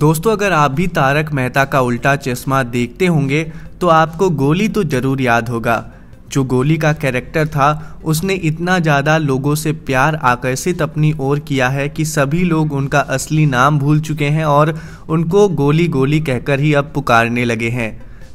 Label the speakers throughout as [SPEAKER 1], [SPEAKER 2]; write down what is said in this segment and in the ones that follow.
[SPEAKER 1] दोस्तों अगर आप भी तारक मेहता का उल्टा चश्मा देखते होंगे तो आपको गोली तो ज़रूर याद होगा जो गोली का कैरेक्टर था उसने इतना ज़्यादा लोगों से प्यार आकर्षित अपनी ओर किया है कि सभी लोग उनका असली नाम भूल चुके हैं और उनको गोली गोली कहकर ही अब पुकारने लगे हैं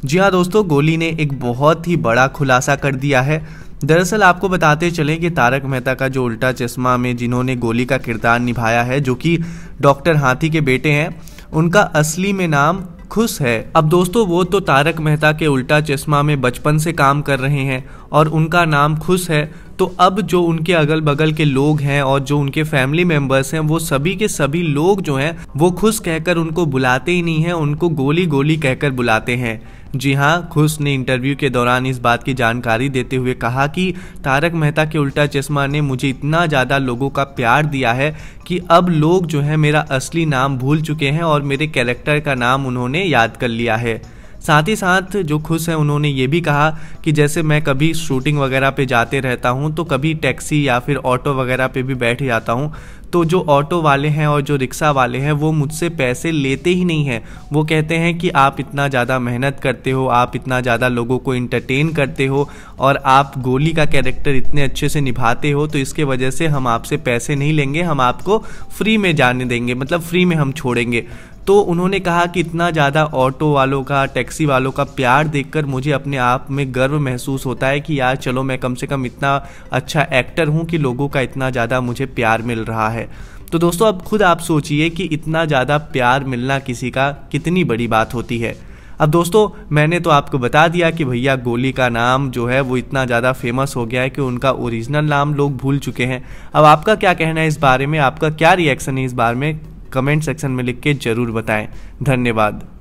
[SPEAKER 1] जी हाँ दोस्तों गोली ने एक बहुत ही बड़ा खुलासा कर दिया है दरअसल आपको बताते चलें कि तारक मेहता का जो उल्टा चश्मा में जिन्होंने गोली का किरदार निभाया है जो कि डॉक्टर हाथी के बेटे हैं उनका असली में नाम खुश है अब दोस्तों वो तो तारक मेहता के उल्टा चश्मा में बचपन से काम कर रहे हैं और उनका नाम खुश है तो अब जो उनके अगल बगल के लोग हैं और जो उनके फैमिली मेम्बर्स हैं वो सभी के सभी लोग जो हैं वो खुश कहकर उनको बुलाते ही नहीं हैं उनको गोली गोली कहकर बुलाते हैं जी हाँ खुश ने इंटरव्यू के दौरान इस बात की जानकारी देते हुए कहा कि तारक मेहता के उल्टा चश्मा ने मुझे इतना ज़्यादा लोगों का प्यार दिया है कि अब लोग जो है मेरा असली नाम भूल चुके हैं और मेरे कैरेक्टर का नाम उन्होंने याद कर लिया है साथ ही साथ जो खुश हैं उन्होंने ये भी कहा कि जैसे मैं कभी शूटिंग वगैरह पे जाते रहता हूँ तो कभी टैक्सी या फिर ऑटो वगैरह पे भी बैठ जाता हूँ तो जो ऑटो वाले हैं और जो रिक्शा वाले हैं वो मुझसे पैसे लेते ही नहीं हैं वो कहते हैं कि आप इतना ज़्यादा मेहनत करते हो आप इतना ज़्यादा लोगों को इंटरटेन करते हो और आप गोली का कैरेक्टर इतने अच्छे से निभाते हो तो इसके वजह से हम आपसे पैसे नहीं लेंगे हम आपको फ्री में जाने देंगे मतलब फ्री में हम छोड़ेंगे तो उन्होंने कहा कि इतना ज़्यादा ऑटो वालों का टैक्सी वालों का प्यार देखकर मुझे अपने आप में गर्व महसूस होता है कि यार चलो मैं कम से कम इतना अच्छा एक्टर हूँ कि लोगों का इतना ज़्यादा मुझे प्यार मिल रहा है तो दोस्तों अब खुद आप सोचिए कि इतना ज़्यादा प्यार मिलना किसी का कितनी बड़ी बात होती है अब दोस्तों मैंने तो आपको बता दिया कि भैया गोली का नाम जो है वो इतना ज़्यादा फेमस हो गया है कि उनका ओरिजिनल नाम लोग भूल चुके हैं अब आपका क्या कहना है इस बारे में आपका क्या रिएक्शन है इस बारे में कमेंट सेक्शन में लिख के ज़रूर बताएं धन्यवाद